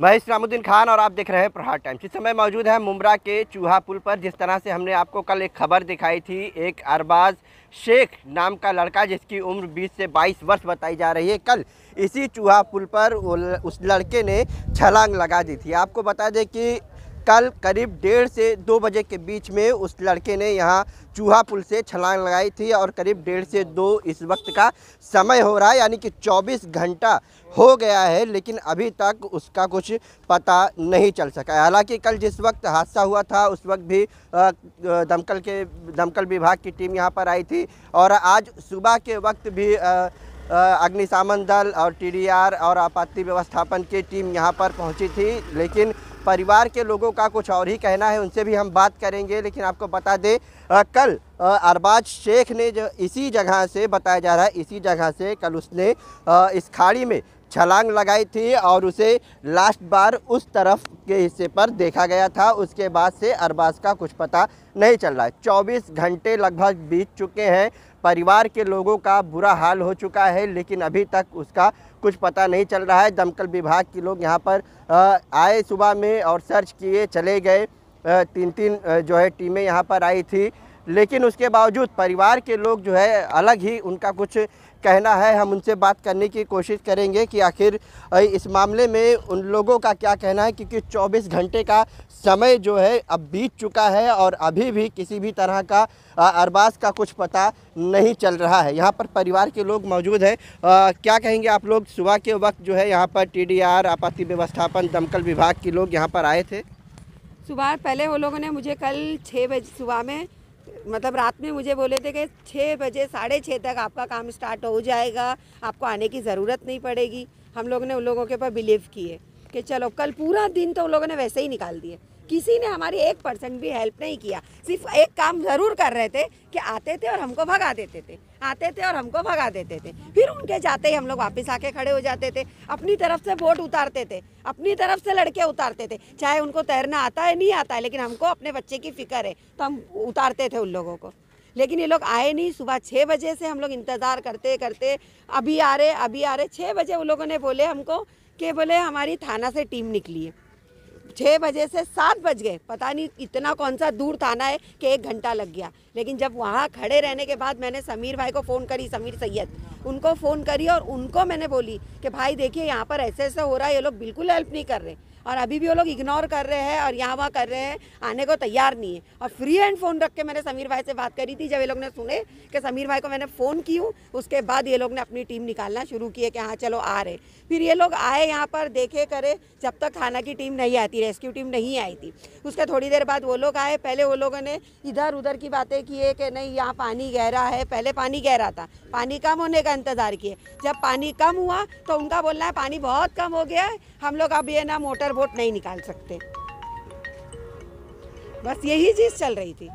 मैं इस्लामुद्दीन खान और आप देख रहे हैं प्रहार टाइम्स इस समय मौजूद है मुमरा के चूहा पुल पर जिस तरह से हमने आपको कल एक खबर दिखाई थी एक अरबाज शेख नाम का लड़का जिसकी उम्र 20 से 22 वर्ष बताई जा रही है कल इसी चूहा पुल पर उस लड़के ने छलांग लगा दी थी आपको बता दें कि कल करीब डेढ़ से दो बजे के बीच में उस लड़के ने यहाँ चूहा पुल से छलांग लगाई थी और करीब डेढ़ से दो इस वक्त का समय हो रहा है यानी कि 24 घंटा हो गया है लेकिन अभी तक उसका कुछ पता नहीं चल सका है हालांकि कल जिस वक्त हादसा हुआ था उस वक्त भी दमकल के दमकल विभाग की टीम यहाँ पर आई थी और आज सुबह के वक्त भी अग्निशामन दल और टी और आपत्ति व्यवस्थापन की टीम यहाँ पर पहुँची थी लेकिन परिवार के लोगों का कुछ और ही कहना है उनसे भी हम बात करेंगे लेकिन आपको बता दें कल अरबाज शेख ने जो इसी जगह से बताया जा रहा है इसी जगह से कल उसने आ, इस खाड़ी में छलांग लगाई थी और उसे लास्ट बार उस तरफ के हिस्से पर देखा गया था उसके बाद से अरबाज का कुछ पता नहीं चल रहा है चौबीस घंटे लगभग बीत चुके हैं परिवार के लोगों का बुरा हाल हो चुका है लेकिन अभी तक उसका कुछ पता नहीं चल रहा है दमकल विभाग के लोग यहाँ पर आए सुबह में और सर्च किए चले गए तीन तीन जो है टीमें यहाँ पर आई थी लेकिन उसके बावजूद परिवार के लोग जो है अलग ही उनका कुछ कहना है हम उनसे बात करने की कोशिश करेंगे कि आखिर इस मामले में उन लोगों का क्या कहना है क्योंकि 24 घंटे का समय जो है अब बीत चुका है और अभी भी किसी भी तरह का अरबाज का कुछ पता नहीं चल रहा है यहाँ पर परिवार के लोग मौजूद हैं क्या कहेंगे आप लोग सुबह के वक्त जो है यहाँ पर टीडीआर आपत्ति व्यवस्थापन दमकल विभाग के लोग यहाँ पर आए थे सुबह पहले वो लोगों ने मुझे कल छः बजे सुबह में मतलब रात में मुझे बोले थे कि छः बजे साढ़े छः तक आपका काम स्टार्ट हो जाएगा आपको आने की ज़रूरत नहीं पड़ेगी हम लोग ने उन लोगों के ऊपर बिलीव किए कि चलो कल पूरा दिन तो उन लोगों ने वैसे ही निकाल दिए किसी ने हमारी एक परसेंट भी हेल्प नहीं किया सिर्फ एक काम ज़रूर कर रहे थे कि आते थे और हमको भगा देते थे आते थे और हमको भगा देते थे फिर उनके जाते ही हम लोग वापस आके खड़े हो जाते थे अपनी तरफ से वोट उतारते थे अपनी तरफ से लड़के उतारते थे चाहे उनको तैरना आता है नहीं आता है लेकिन हमको अपने बच्चे की फिक्र है तो हम उतारते थे उन लोगों को लेकिन ये लोग आए नहीं सुबह छः बजे से हम लोग इंतज़ार करते करते अभी आ रहे अभी आ रहे छः बजे उन लोगों ने बोले हमको कि बोले हमारी थाना से टीम निकली है छः बजे से सात बज गए पता नहीं इतना कौन सा दूर थाना है कि एक घंटा लग गया लेकिन जब वहाँ खड़े रहने के बाद मैंने समीर भाई को फ़ोन करी समीर सैयद उनको फ़ोन करी और उनको मैंने बोली कि भाई देखिए यहाँ पर ऐसे ऐसा हो रहा है ये लोग बिल्कुल हेल्प नहीं कर रहे और अभी भी वो लोग इग्नोर कर रहे हैं और यहाँ वहाँ कर रहे हैं आने को तैयार नहीं है और फ्री हैंड फ़ोन रख के मैंने समीर भाई से बात करी थी जब ये लोग ने सुने कि समीर भाई को मैंने फ़ोन की हूँ उसके बाद ये लोग ने अपनी टीम निकालना शुरू की है कि हाँ चलो आ रहे फिर ये लोग आए यहाँ पर देखे करे जब तक थाना की टीम नहीं आती रेस्क्यू टीम नहीं आई थी उसके थोड़ी देर बाद वो लोग आए पहले वो लोगों ने इधर उधर की बातें किए कि नहीं यहाँ पानी गहरा है पहले पानी गहरा था पानी कम होने का इंतज़ार किए जब पानी कम हुआ तो उनका बोलना है पानी बहुत कम हो गया है हम लोग अब ये ना मोटर बोट नहीं निकाल सकते बस यही चीज़ चल रही थी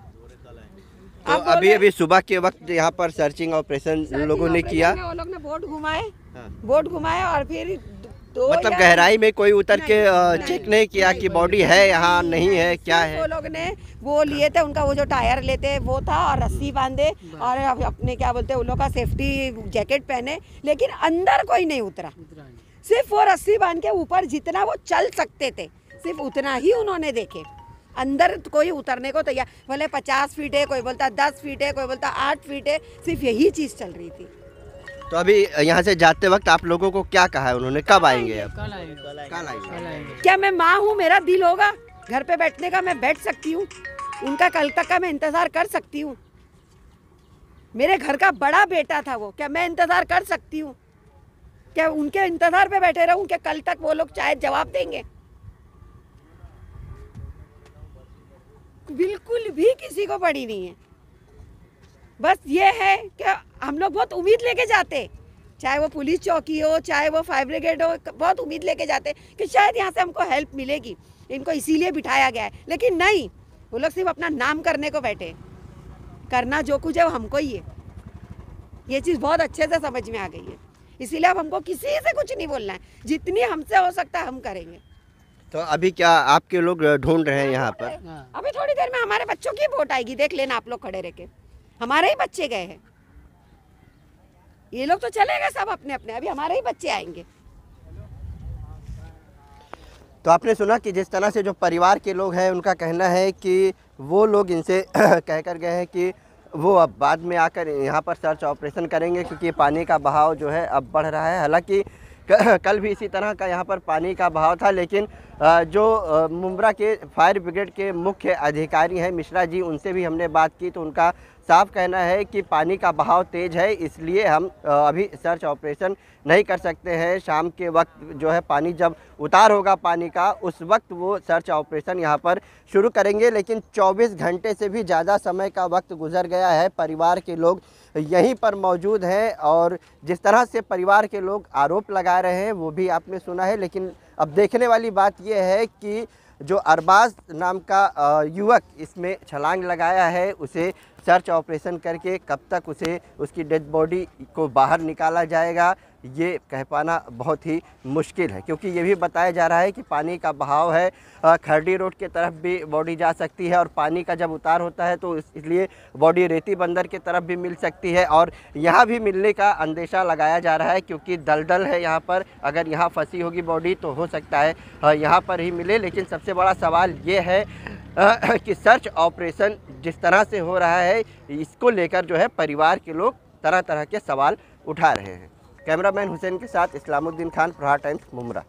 तो अभी, अभी अभी सुबह के वक्त यहाँ पर सर्चिंग ऑपरेशन लोगों ने किया वो लोग ने बोट घुमाए हाँ। बोट घुमाए और फिर तो मतलब गहराई में कोई उतर के चेक नहीं किया कि बॉडी है यहाँ नहीं है क्या है वो लोग ने वो लिए थे उनका वो जो टायर लेते वो था और रस्सी हम्म। बांधे और अपने क्या बोलते हैं उन लोग का सेफ्टी जैकेट पहने लेकिन अंदर कोई नहीं उतरा सिर्फ वो रस्सी बांध के ऊपर जितना वो चल सकते थे सिर्फ उतना ही उन्होंने देखे अंदर कोई उतरने को तैयार बोले पचास फीट है कोई बोलता दस फीट है कोई बोलता आठ फीट है सिर्फ यही चीज़ चल रही थी तो अभी यहाँ से जाते वक्त आप लोगों को क्या कहा है उन्होंने कब आएंगे अब कल आएंगे क्या मैं माँ हूँ मेरा दिल होगा घर पे बैठने का मैं बैठ सकती हूँ उनका कल तक का मैं इंतज़ार कर सकती हूँ मेरे घर का बड़ा बेटा था वो क्या मैं इंतज़ार कर सकती हूँ क्या उनके इंतज़ार पे बैठे रहूं क्या कल तक वो लोग चाहे जवाब देंगे बिल्कुल भी किसी को पड़ी नहीं है बस ये है कि हम लोग बहुत उम्मीद लेके जाते चाहे वो पुलिस चौकी हो चाहे वो फायर ब्रिगेड हो बहुत उम्मीद लेके जाते कि शायद यहाँ से हमको हेल्प मिलेगी इनको इसीलिए बिठाया गया है लेकिन नहीं वो लोग सिर्फ अपना नाम करने को बैठे करना जो कुछ है वो हमको ही है ये चीज़ बहुत अच्छे से समझ में आ गई है इसीलिए अब हमको किसी से कुछ नहीं बोलना है जितनी हमसे हो सकता है हम करेंगे तो अभी क्या आपके लोग ढूंढ रहे हैं यहाँ पर अभी थोड़ी देर में हमारे बच्चों की वोट आएगी देख लेना आप लोग खड़े रह के हमारे ही बच्चे गए हैं ये लोग तो चले गए सब अपने अपने अभी हमारे ही बच्चे आएंगे तो आपने सुना कि जिस तरह से जो परिवार के लोग हैं उनका कहना है कि वो लोग इनसे कहकर गए हैं कि वो अब बाद में आकर यहाँ पर सर्च ऑपरेशन करेंगे क्योंकि पानी का बहाव जो है अब बढ़ रहा है हालांकि कल भी इसी तरह का यहाँ पर पानी का बहाव था लेकिन जो मुमरा के फायर ब्रिगेड के मुख्य अधिकारी हैं मिश्रा जी उनसे भी हमने बात की तो उनका साफ कहना है कि पानी का बहाव तेज़ है इसलिए हम अभी सर्च ऑपरेशन नहीं कर सकते हैं शाम के वक्त जो है पानी जब उतार होगा पानी का उस वक्त वो सर्च ऑपरेशन यहाँ पर शुरू करेंगे लेकिन 24 घंटे से भी ज़्यादा समय का वक्त गुजर गया है परिवार के लोग यहीं पर मौजूद हैं और जिस तरह से परिवार के लोग आरोप लगा रहे हैं वो भी आपने सुना है लेकिन अब देखने वाली बात यह है कि जो अरबाज नाम का युवक इसमें छलांग लगाया है उसे सर्च ऑपरेशन करके कब तक उसे उसकी डेड बॉडी को बाहर निकाला जाएगा ये कह पाना बहुत ही मुश्किल है क्योंकि ये भी बताया जा रहा है कि पानी का बहाव है खरडी रोड के तरफ भी बॉडी जा सकती है और पानी का जब उतार होता है तो इसलिए बॉडी रेती बंदर के तरफ भी मिल सकती है और यहाँ भी मिलने का अंदेशा लगाया जा रहा है क्योंकि दलदल है यहाँ पर अगर यहाँ फंसी होगी बॉडी तो हो सकता है यहाँ पर ही मिले लेकिन सबसे बड़ा सवाल ये है कि सर्च ऑपरेशन जिस तरह से हो रहा है इसको लेकर जो है परिवार के लोग तरह तरह के सवाल उठा रहे हैं कैमरामैन हुसैन के साथ इस्लामुद्दीन खान प्रहार टाइम्स मुमरा